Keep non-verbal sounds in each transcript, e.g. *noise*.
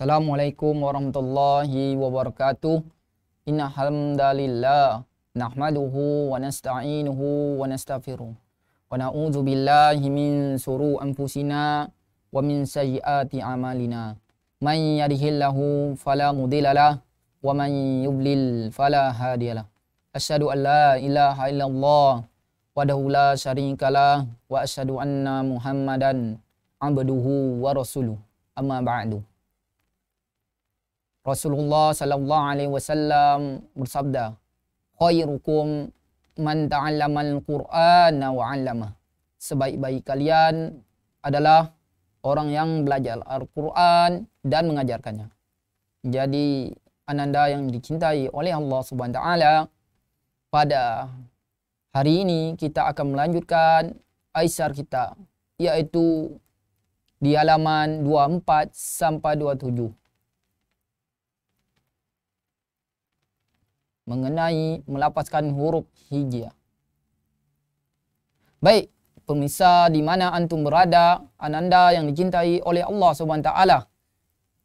Assalamualaikum warahmatullahi wabarakatuh. Inna hamdalillah nahmaduhu wa nasta'inuhu wa nastaghfiruh. Wa na'udzu billahi min sururi anfusina wa min sayyiati a'malina. Man yahdihillahu fala mudhillalah wa man yudlil fala hadiyalah. Asyhadu an la ilaha illallah wahdahu la syarikalah wa asyhadu anna Muhammadan abduhu wa rasuluh. Amma ba'du. Rasulullah sallallahu alaihi wasallam bersabda, "Khairukum man ta'allamal Qur'ana wa 'allamah." Sebaik-baik kalian adalah orang yang belajar Al-Qur'an dan mengajarkannya. Jadi ananda yang dicintai oleh Allah Subhanahu wa taala pada hari ini kita akan melanjutkan aisyar kita yaitu di halaman 24 sampai 27. mengenai melapaskan huruf hijiah. Baik, pemirsa di mana antum berada, ananda yang dicintai oleh Allah SWT.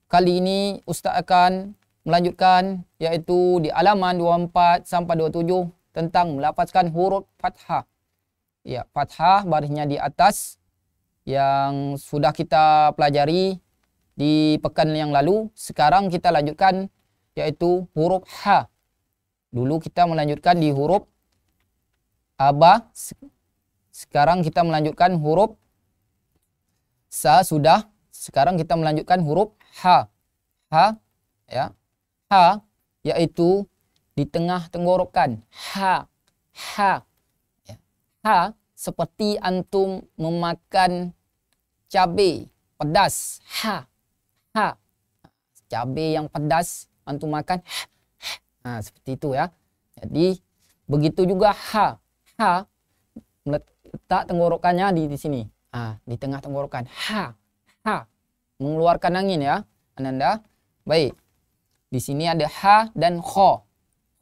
Kali ini ustaz akan melanjutkan iaitu di alaman 24 sampai 27 tentang melapaskan huruf fathah. Ya, fathah barisnya di atas yang sudah kita pelajari di pekan yang lalu. Sekarang kita lanjutkan yaitu huruf h. Ha. Dulu kita melanjutkan di huruf aba. Sekarang kita melanjutkan huruf sa sudah. Sekarang kita melanjutkan huruf h, h, ya. h, yaitu di tengah tenggorokan. h, h, ya. h, seperti antum memakan cabai pedas. h, h, Cabai yang pedas antum makan. Ha Nah, seperti itu ya. Jadi begitu juga H. H meletak tenggorokannya di, di sini. Ah, di tengah tenggorokan. H. H. Mengeluarkan angin ya, Ananda. Baik. Di sini ada H dan Kho.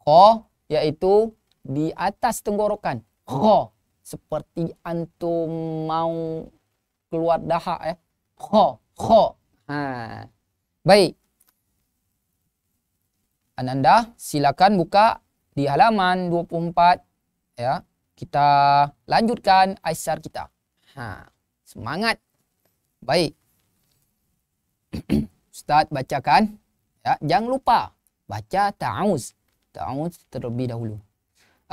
Kho yaitu di atas tenggorokan. Kho. Seperti antum mau keluar dahak ya. Kho. Kho. Ah. Baik. ananda silakan buka di halaman 24 ya kita lanjutkan aisyar kita ha semangat baik *clears throat* ustaz bacakan ya jangan lupa baca ta'awuz ta'awuz terlebih dahulu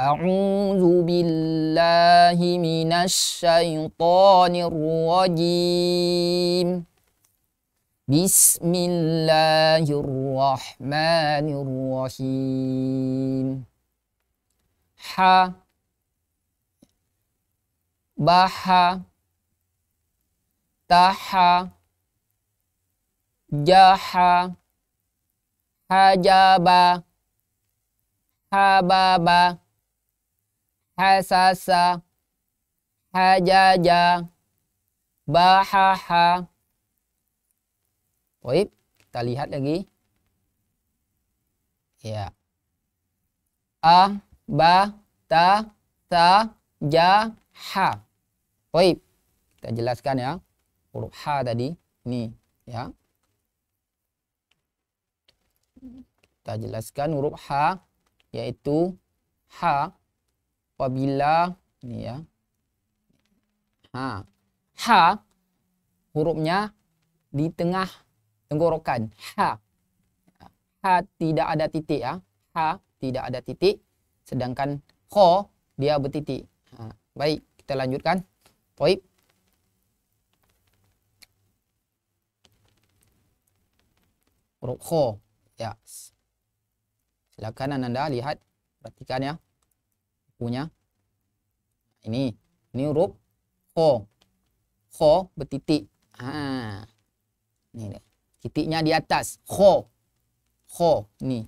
أعوذ بالله من الشيطان الرجيم Bismillahirrahmanirrahim. Ha baha taha jaha hajaba hababa hasasa hajaja bahaha Baik, kita lihat lagi. Ya. A, ba, ta, ta, ja, ha. Baik, kita jelaskan ya. Huruf ha tadi. Ini ya. Kita jelaskan huruf ha yaitu ha apabila ini ya. Ha. Ha hurufnya di tengah tenggorokan. Ha. Ha tidak ada titik ya. Ha tidak ada titik. Sedangkan kho dia bertitik. Ha. Baik, kita lanjutkan. Toib. huruf kho ya silakan anda lihat perhatikan ya punya ini ini huruf kho kho bertitik ha ini dia titiknya di atas kho kho ni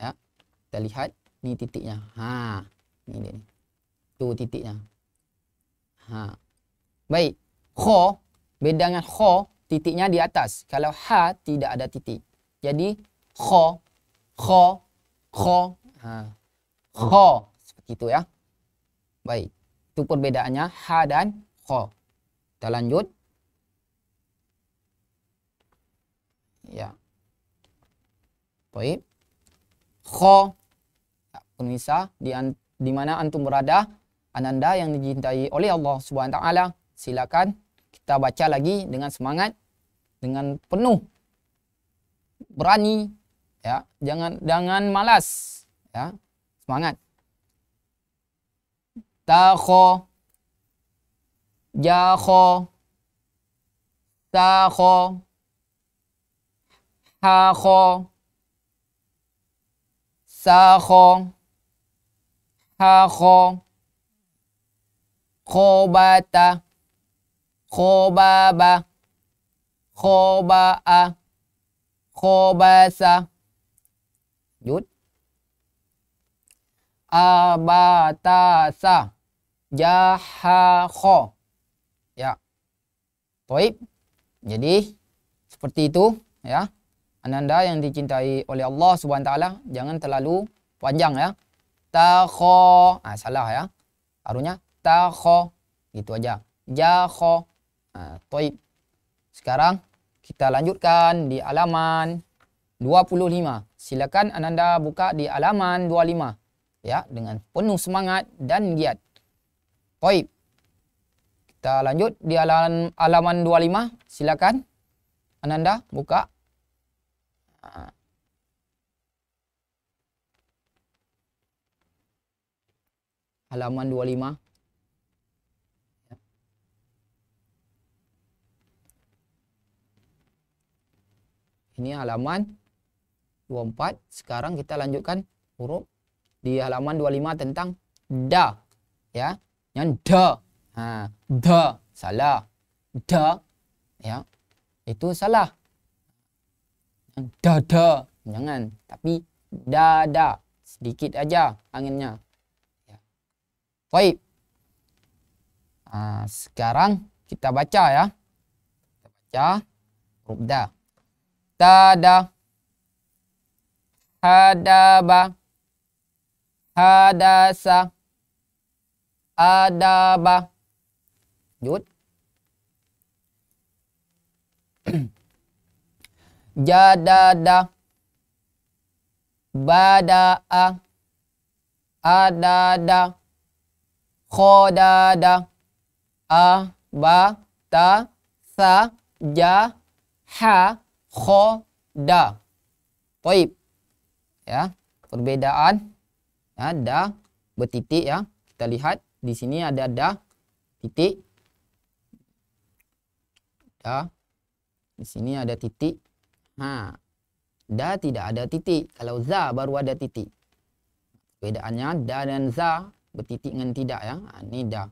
ya kita lihat ni titiknya ha ni dia ni tu titiknya ha baik kho beda dengan kho titiknya di atas kalau ha tidak ada titik jadi kho kho kho ha kho seperti itu ya baik itu perbedaannya ha dan kho kita lanjut Ya. Baik. Kho. Ya, di, di mana antum berada, ananda yang dicintai oleh Allah Subhanahu Wa taala, silakan kita baca lagi dengan semangat, dengan penuh berani ya, jangan jangan malas ya. Semangat. Ta kho ya kho ta kho ha kho sa kho ha kho kho ba ta kho ba ba kho ba a kho ba sa dút a ba sa ya ha kho ya toib jadi seperti itu ya ananda yang dicintai oleh Allah SWT, jangan terlalu panjang ya. Takho. Ah, salah ya. Harunya takho. Gitu aja. Jakho. Ah, toib. Sekarang kita lanjutkan di alaman 25. Silakan ananda buka di alaman 25. Ya, dengan penuh semangat dan giat. Toib. Kita lanjut di alaman 25. Silakan ananda buka. halaman 25 ini halaman 24 sekarang kita lanjutkan huruf di halaman 25 tentang da ya yang da ha da salah da ya itu salah dada jangan tapi dada sedikit aja anginnya ya. baik nah, sekarang kita baca ya kita baca huruf da tada hadaba hadasa adaba jut jadada badaa adada khodada aba ta sa ja ha khoda baik ya perbezaan ya, ada bertitik ya kita lihat di sini ada ada titik ada ya, di sini ada titik Ha. Da tidak ada titik. Kalau za baru ada titik. Bedaannya da dan za bertitik dengan tidak ya. Ha, ini da.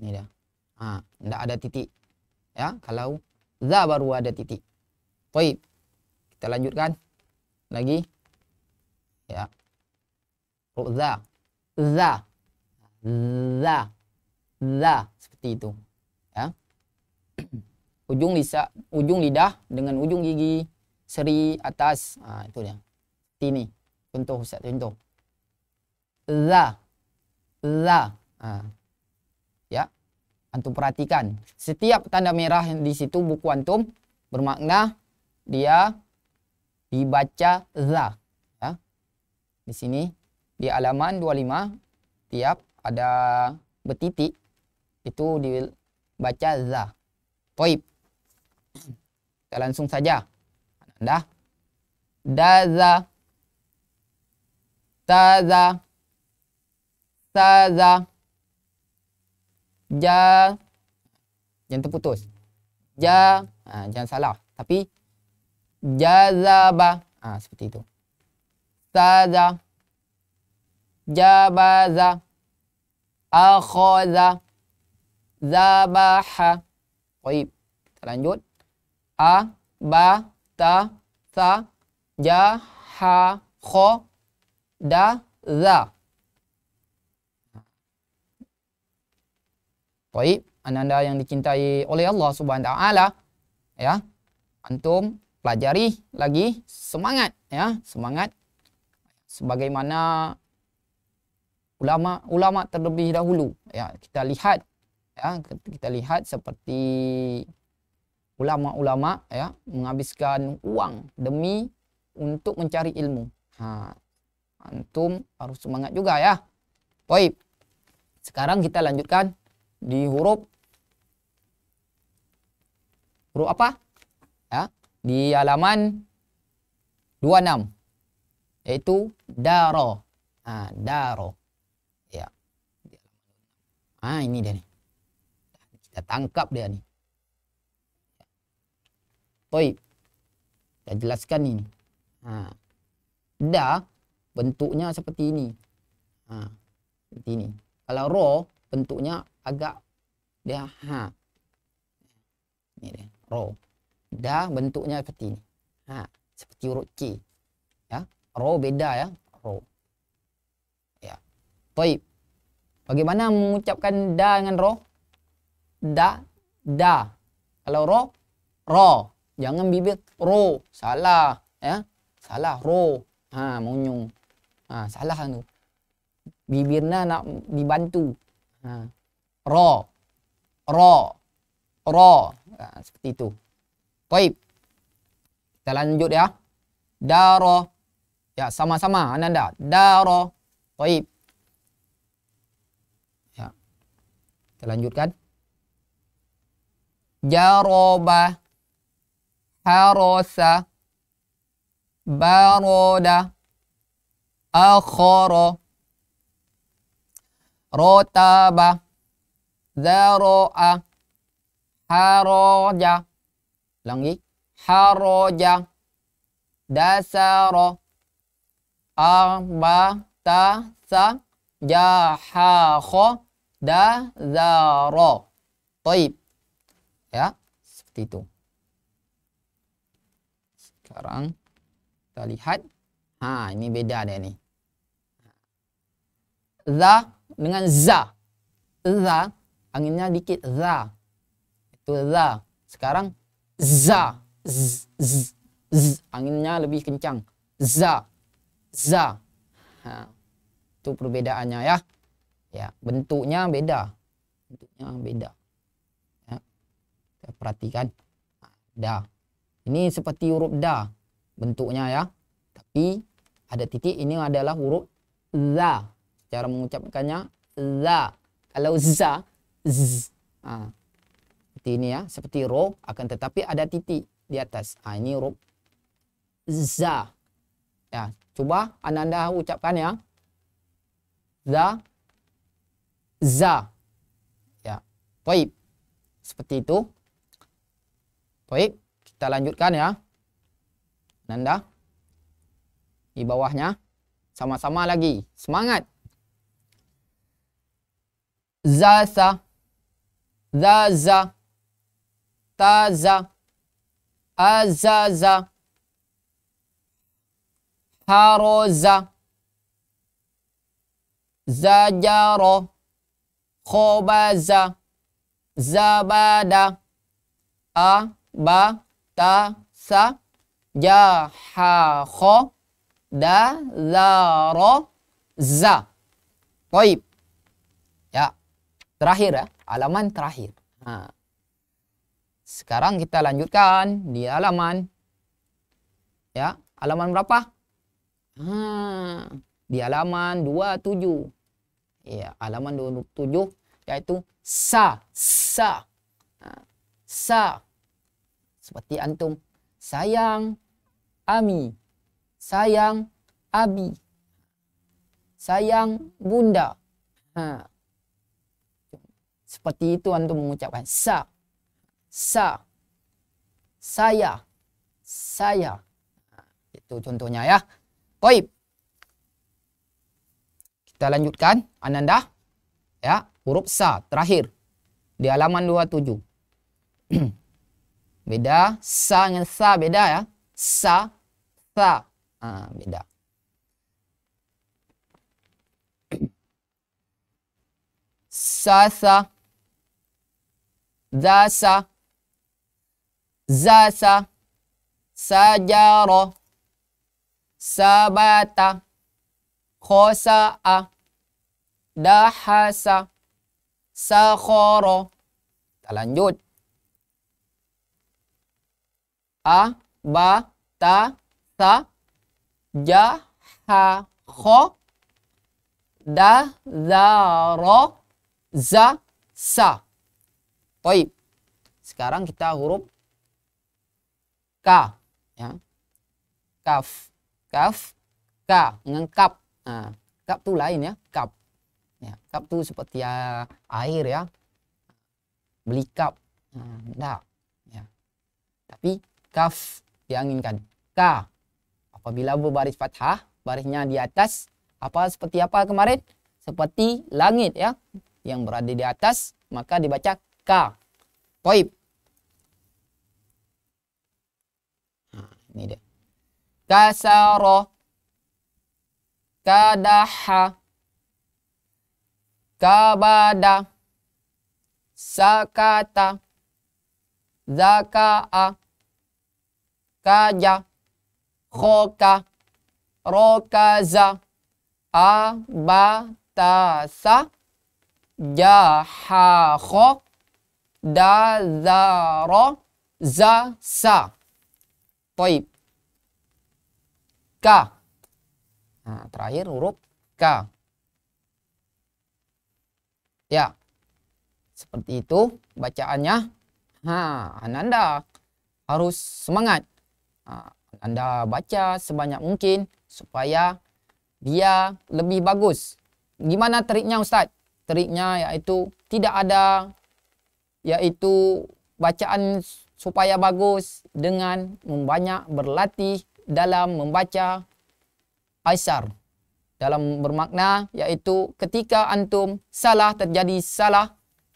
Ini da. Ha, tidak ada titik. Ya, kalau za baru ada titik. Baik. Kita lanjutkan lagi. Ya. Za. Za. Za. Za seperti itu ujung lisa, ujung lidah dengan ujung gigi seri atas. Nah, itu dia. Ini contoh Ustaz, contoh. La. La. Nah. Ya. Antum perhatikan, setiap tanda merah di situ buku antum bermakna dia dibaca la Ya. Di sini di halaman 25 tiap ada betitik itu dibaca za. Toib. Kita langsung saja. Anda. Daza. Taza. Taza. Ja. Jangan terputus. Ja. Ha, jangan salah. Tapi. Jazaba. Ha, seperti itu. Taza. Jabaza. Akhoza. Zabaha. Baik. Kita lanjut a ba ta sa ja ha kho da za Baik, anda-anda yang dicintai oleh Allah Subhanahu taala ya. Antum pelajari lagi semangat ya, semangat sebagaimana ulama-ulama terlebih dahulu ya, kita lihat ya, kita lihat seperti ulama-ulama ya menghabiskan uang demi untuk mencari ilmu. antum harus semangat juga ya. Baik. Sekarang kita lanjutkan di huruf huruf apa? Ya, di halaman 26 yaitu daro. daro. Ya. Ah, ini dia nih. Kita tangkap dia nih. Toib. Saya jelaskan ini. Ha. Da bentuknya seperti ini. Ha. Seperti ini. Kalau ro bentuknya agak dia ha. Ini dia, ro. Da bentuknya seperti ini. Ha, seperti huruf c, Ya, ro beda ya, ro. Ya. Toib. Bagaimana mengucapkan da dengan ro? Da, da. Kalau ro, ro. Jangan bibir ro. Salah. Ya. Salah ro. Ha monyong. Ha salah tu. Bibirnya nak dibantu. Ha. Ro. Ro. Ro. Ha, seperti itu. Baik. Kita lanjut ya. Daro. Ya, sama-sama Ananda. Daro. Baik. Ya. Kita lanjutkan. Jaroba. Harosa baroda akhara rotaba zaroa haroja langi haroja dasaro arbata sa jahakho dazaro toib ya seperti itu sekarang kita lihat. Ha, ini beda dia ni. Za dengan za. Za anginnya dikit za. Itu za. Sekarang za. Z, z, z. Anginnya lebih kencang. Za. Za. Ha. Itu perbedaannya ya. Ya, bentuknya beda. Bentuknya beda. Ya. Kita perhatikan. Dah. Ini seperti huruf da bentuknya ya. Tapi ada titik ini adalah huruf za. Cara mengucapkannya za. Kalau za, z. Ha. Seperti ini ya, seperti ro akan tetapi ada titik di atas. Ha, ini huruf za. Ya, cuba anda-anda ucapkan ya. Za za. Ya. baik. Seperti itu. Baik. Kita lanjutkan ya. Nanda. Di bawahnya. Sama-sama lagi. Semangat. Zaza. Zaza. Taza. Azaza. Haroza. Zajaro. Khobaza. Zabada. Abada ta sa ja ha kho da za ro za. Toib. Ya. Terakhir ya, halaman terakhir. Nah. Sekarang kita lanjutkan di halaman ya, halaman berapa? Hmm, di halaman 27. Ya, halaman 27 yaitu sa sa. Nah, sa seperti antum sayang ami sayang abi sayang bunda ha seperti itu antum mengucapkan sa sa saya saya ha, itu contohnya ya baik kita lanjutkan ananda ya huruf sa terakhir di halaman 27 *clears throat* Beda. Sa dengan sa beda ya. Sa, sa. Ah, beda. sa za sa Sajaro. Sabata. a Dahasa. Sakhoro. Kita lanjut a ba ta sa ja ha kho da za ro za sa Toib. Sekarang kita huruf K. Ya. Kaf. Kaf. K. Ngengkap. Nah, kap tu lain ya. Kap. Ya, kap tu seperti ya, air ya. Beli kap. Nah, enggak. Ya. Tapi Kaf dianginkan. Ka. Apabila berbaris fathah, barisnya di atas. Apa seperti apa kemarin? Seperti langit ya. Yang berada di atas, maka dibaca ka. Toib. Nah, ini dia. Kasaro. Kadaha. Kabada. Sakata. Zaka'a kaja, khoka, rokaza, abatasa, jahakho, dazaro, zasa. Toib. K. Nah, terakhir huruf K. Ya. Seperti itu bacaannya. Ha, Ananda harus semangat. Anda baca sebanyak mungkin supaya dia lebih bagus. Gimana triknya Ustaz? Triknya yaitu tidak ada yaitu bacaan supaya bagus dengan membanyak berlatih dalam membaca aisyar Dalam bermakna yaitu ketika antum salah terjadi salah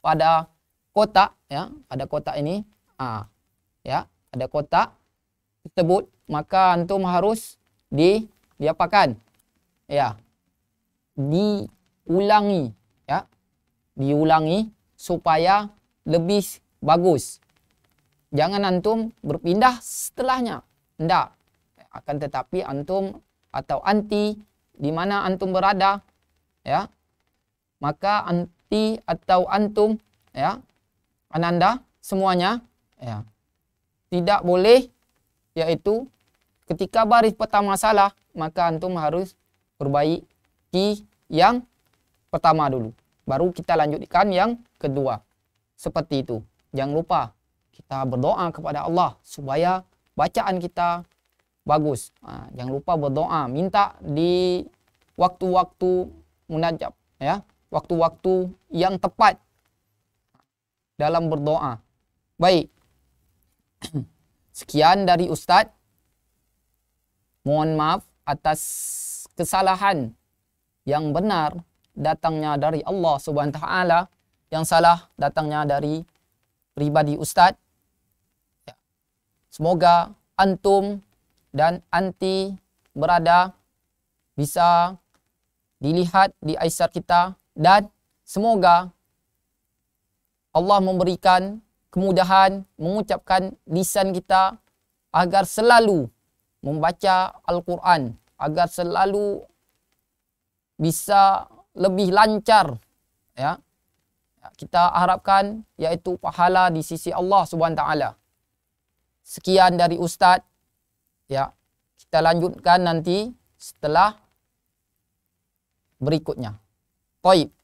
pada kotak ya, pada kotak ini. Ah, ya, pada kotak tersebut maka antum harus di diapakan ya diulangi ya diulangi supaya lebih bagus jangan antum berpindah setelahnya tidak akan tetapi antum atau anti di mana antum berada ya maka anti atau antum ya ananda semuanya ya tidak boleh yaitu ketika baris pertama salah maka antum harus perbaiki yang pertama dulu baru kita lanjutkan yang kedua seperti itu jangan lupa kita berdoa kepada Allah supaya bacaan kita bagus jangan lupa berdoa minta di waktu-waktu munajab ya waktu-waktu yang tepat dalam berdoa baik *clears throat* Sekian dari Ustaz. Mohon maaf atas kesalahan yang benar datangnya dari Allah Subhanahu taala, yang salah datangnya dari pribadi Ustaz. Ya. Semoga antum dan anti berada bisa dilihat di Aisyar kita dan semoga Allah memberikan kemudahan mengucapkan lisan kita agar selalu membaca Al-Quran, agar selalu bisa lebih lancar ya. Kita harapkan yaitu pahala di sisi Allah Subhanahu taala. Sekian dari ustaz ya. Kita lanjutkan nanti setelah berikutnya. Baik.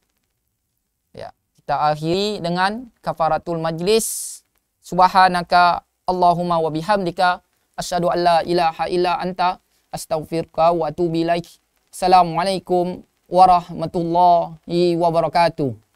kita akhiri dengan kafaratul majlis subhanaka allahumma wa bihamdika asyhadu alla ilaha illa anta astaghfiruka wa atubu ilaik assalamualaikum warahmatullahi wabarakatuh